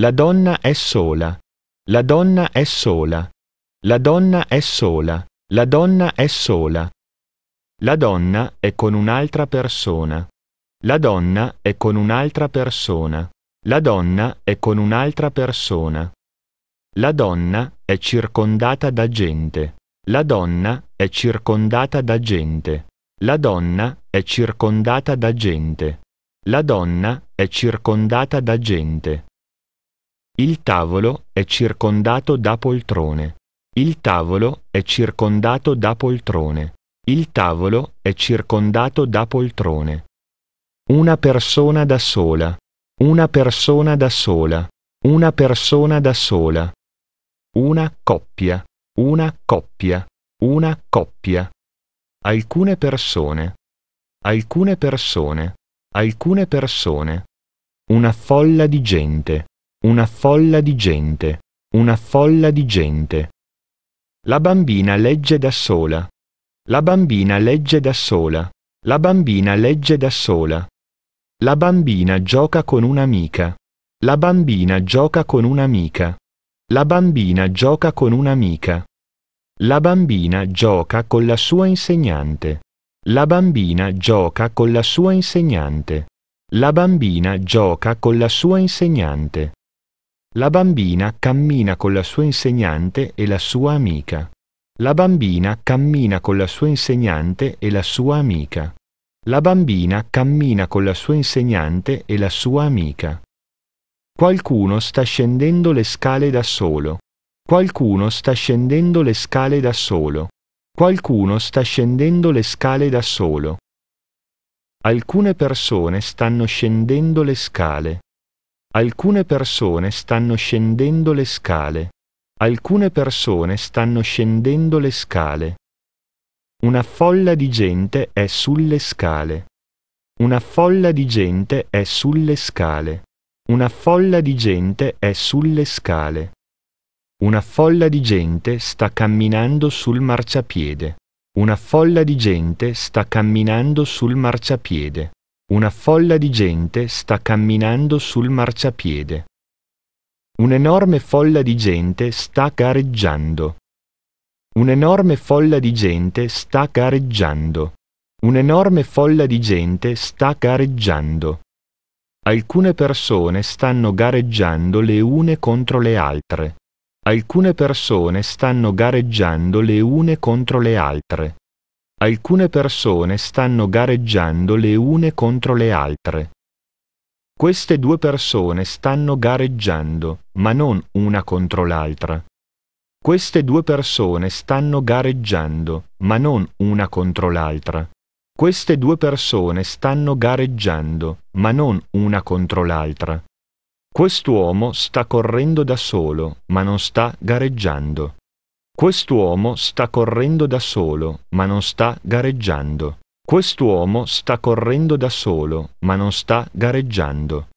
La donna è sola. La donna è sola. La donna è sola. La donna è sola. La donna è con un'altra persona. La donna è con un'altra persona. La donna è con un'altra persona. La donna è circondata da gente. La donna è circondata da gente. La donna è circondata da gente. La donna è circondata da gente. Il tavolo è circondato da poltrone. Il tavolo è circondato da poltrone. Il tavolo è circondato da poltrone. Una persona da sola. Una persona da sola. Una persona da sola. Una coppia. Una coppia. Una coppia. Alcune persone. Alcune persone. Alcune persone. Una folla di gente. Una folla di gente, una folla di gente. La bambina legge da sola. La bambina legge da sola. La bambina legge da sola. La bambina gioca con un'amica. La bambina gioca con un'amica. La bambina gioca con un'amica. La bambina gioca con la sua insegnante. La bambina gioca con la sua insegnante. La bambina gioca con la sua insegnante. La bambina cammina con la sua insegnante e la sua amica. La bambina cammina con la sua insegnante e la sua amica. La bambina cammina con la sua insegnante e la sua amica. Qualcuno sta scendendo le scale da solo. Qualcuno sta scendendo le scale da solo. Qualcuno sta scendendo le scale da solo. Alcune persone stanno scendendo le scale. Alcune persone stanno scendendo le scale. Alcune persone stanno scendendo le scale. Una folla di gente è sulle scale. Una folla di gente è sulle scale. Una folla di gente è sulle scale. Una folla di gente sta camminando sul marciapiede. Una folla di gente sta camminando sul marciapiede. Una folla di gente sta camminando sul marciapiede. Un'enorme folla di gente sta gareggiando. Un'enorme folla di gente sta gareggiando. Un'enorme folla di gente sta gareggiando. Alcune persone stanno gareggiando le une contro le altre. Alcune persone stanno gareggiando le une contro le altre alcune persone stanno gareggiando le une contro le altre. Queste due persone stanno gareggiando, ma non una contro l'altra. Queste due persone stanno gareggiando, ma non una contro l'altra. Queste due persone stanno gareggiando, ma non una contro l'altra. Quest'uomo sta correndo da solo, ma non sta gareggiando. Quest'uomo sta correndo da solo, ma non sta gareggiando. Quest'uomo sta correndo da solo, ma non sta gareggiando.